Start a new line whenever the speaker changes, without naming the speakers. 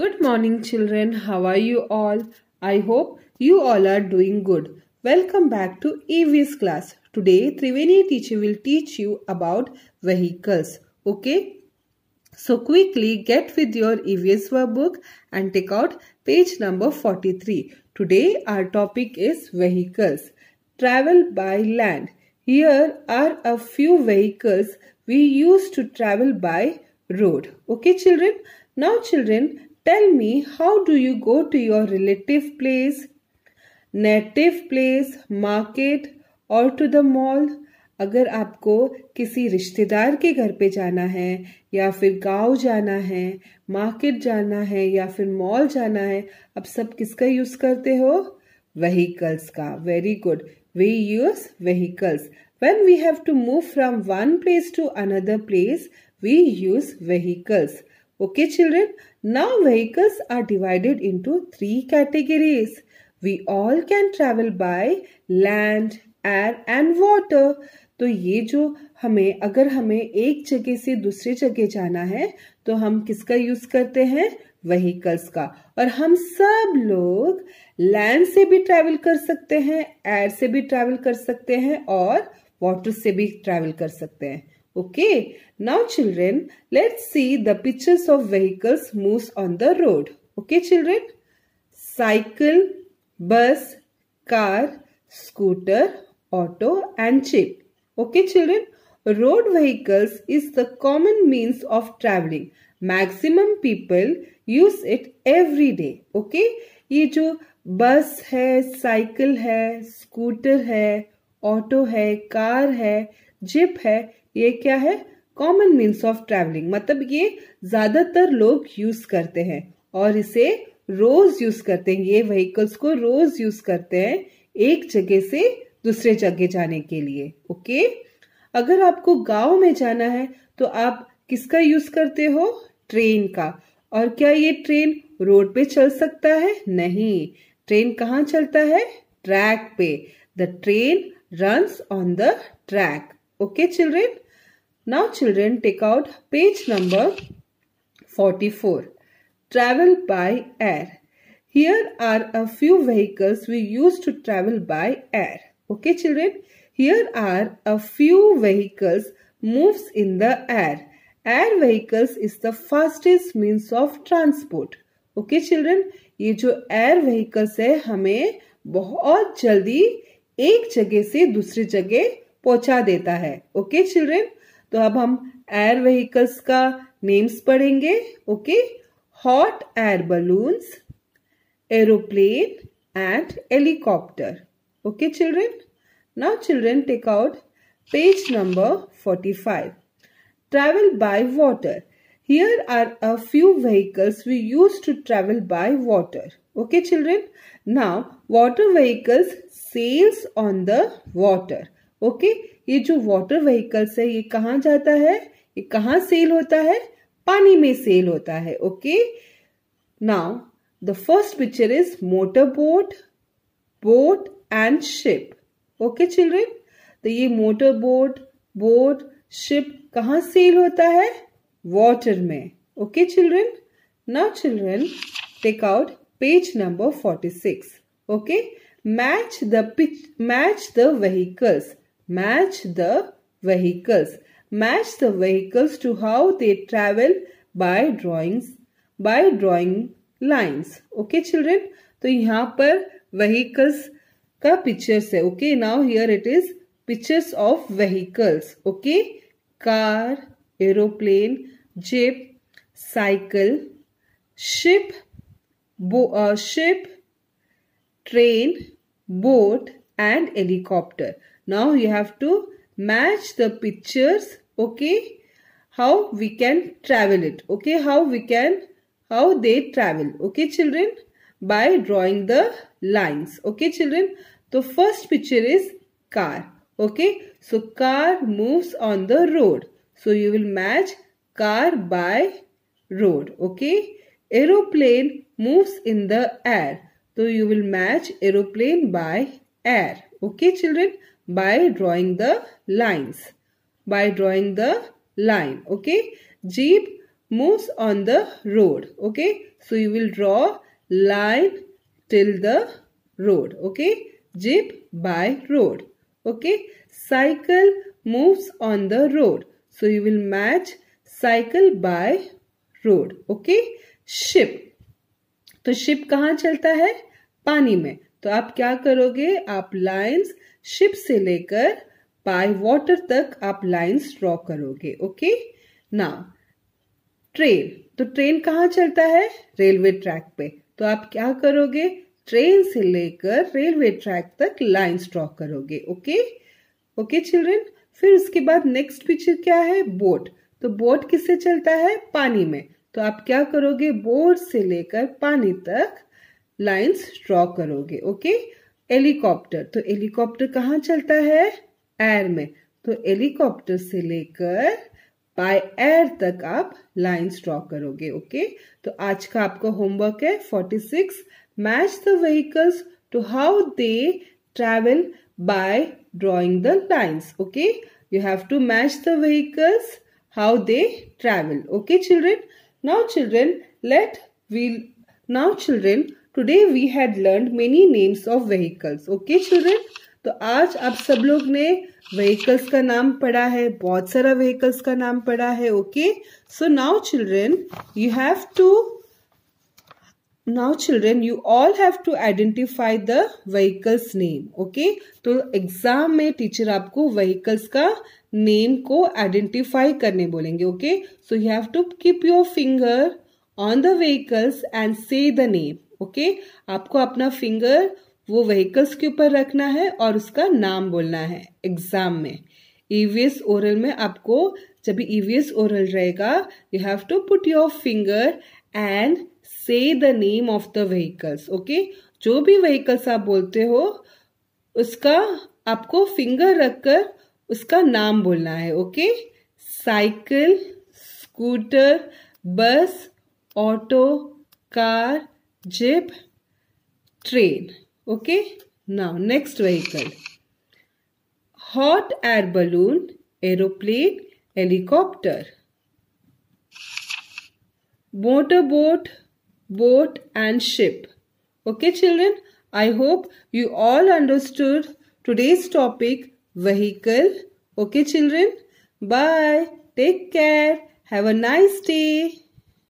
Good morning, children. How are you all? I hope you all are doing good. Welcome back to EVS class. Today, Triveni teacher will teach you about vehicles. Okay? So quickly get with your EVS workbook and take out page number 43. Today our topic is vehicles. Travel by land. Here are a few vehicles we use to travel by road. Okay children? Now children tell me how do you go to your relative place native place market और to the mall अगर आपको किसी रिश्तेदार के घर पे जाना है या फिर गांव जाना है मार्केट जाना है या फिर मॉल जाना है अब सब किसका यूज करते हो वहीकल्स का very good we use vehicles when we have to move from one place to another place we use vehicles Okay children, now vehicles are divided into three categories. We all can travel by land, air and water. तो ये जो हमें अगर हमें एक जगह से दूसरी जगह जाना है तो हम किसका यूज करते हैं व्हीकल्स का और हम सब लोग लैंड से भी ट्रैवल कर सकते हैं एयर से भी ट्रैवल कर सकते हैं और वाटर से भी ट्रैवल कर सकते हैं Okay, now children, let's see the pictures of vehicles moves on the road. Okay children, cycle, bus, car, scooter, auto and jeep. Okay children, road vehicles is the common means of traveling. Maximum people use it every day. Okay, ये जो bus है cycle है scooter है auto है car है jeep है ये क्या है कॉमन मीन्स ऑफ ट्रेवलिंग मतलब ये ज्यादातर लोग यूज करते हैं और इसे रोज यूज करते हैं ये व्हीकल्स को रोज यूज करते हैं एक जगह से दूसरे जगह जाने के लिए ओके अगर आपको गांव में जाना है तो आप किसका यूज करते हो ट्रेन का और क्या ये ट्रेन रोड पे चल सकता है नहीं ट्रेन कहाँ चलता है ट्रैक पे the train run on the track okay children Now children take out page number 44. Travel by air. Here are a few vehicles we use to travel by air. Okay children, here are a few vehicles moves in the air. Air vehicles is the fastest means of transport. okay, children? ये जो air vehicles है हमें बहुत जल्दी एक जगह से दूसरी जगह पहुंचा देता है okay, children? तो अब हम एयर व्हीकल्स का नेम्स पढ़ेंगे okay hot air balloons aeroplane and helicopter okay children now children take out page number forty five travel by water here are a few vehicles we use to travel by water okay children now water vehicles sails on the water okay ये जो water vehicles है ये कहाँ जाता है ये कहाँ sail होता है पानी में सेल होता है okay now the first picture is motor boat boat and ship okay children तो ये मोटर बोट बोट शिप कहाँ सेल होता है वाटर में okay children now children take out page number forty six okay match the pitch match the vehicles match the vehicles match the vehicles to how they travel by drawings by drawing lines okay children to yahan par vehicles ka pictures hai okay now here it is pictures of vehicles okay car aeroplane jeep cycle ship bo uh, ship train boat and helicopter. Now you have to match the pictures, okay? How we can travel it, okay? How we can, how they travel, okay children? By drawing the lines, okay children? The first picture is car, okay? So car moves on the road. So you will match car by road, okay? Aeroplane moves in the air. So you will match aeroplane by air. Okay children, by drawing the lines. By drawing the line. Okay, jeep moves on the road. Okay, so you will draw line till the road. Okay, jeep by road. Okay, cycle moves on the road. So you will match cycle by road okay ship तो ship कहाँ चलता है पानी में तो आप क्या करोगे आप लाइंस शिप से लेकर बाय वाटर तक आप लाइंस ड्रॉ करोगे ओके ना ट्रेन तो ट्रेन कहाँ चलता है रेलवे ट्रैक पे तो आप क्या करोगे ट्रेन से लेकर रेलवे ट्रैक तक लाइंस ड्रॉ करोगे ओके ओके चिल्ड्रेन फिर उसके बाद नेक्स्ट पिक्चर क्या है बोट तो बोट किससे चलता है पानी में तो आप क्या करोगे बोट से लेकर पानी तक लाइंस ड्रॉ करोगे ओके हेलीकॉप्टर तो हेलीकॉप्टर कहाँ चलता है एयर में तो हेलीकॉप्टर से लेकर बाय एयर तक आप लाइंस ड्रॉ करोगे ओके तो आज का आपका होमवर्क है 46 match the vehicles to how they travel by drawing the lines okay you have to match the vehicles how they travel okay children now children let we now children today we had learn many names of vehicles okay children तो आज आप सब लोग ने vehicles का नाम पढ़ा है बहुत सारा व्हीकल्स का नाम पढ़ा है okay so now children you have to now children you all have to identify the vehicles name okay तो एग्जाम में टीचर आपको व्हीकल्स का नेम को आइडेंटिफाई करने बोलेंगे okay so you have to keep your finger on the vehicles and say the name okay आपको अपना finger वो व्हीकल्स के ऊपर रखना है और उसका नाम बोलना है एग्जाम में ईवीएस e ओरल में आपको जब ईवीएस ओरल e रहेगा you have to put your finger and say the name of the vehicles okay जो भी व्हीकल्स आप बोलते हो उसका आपको फिंगर रखकर उसका नाम बोलना है okay cycle scooter bus auto car jeep, train. Okay. Now next vehicle. Hot air balloon, aeroplane, helicopter. Motorboat, boat and ship. Okay children. I hope you all understood today's topic vehicle. Okay children. Bye. Take care. Have a nice day.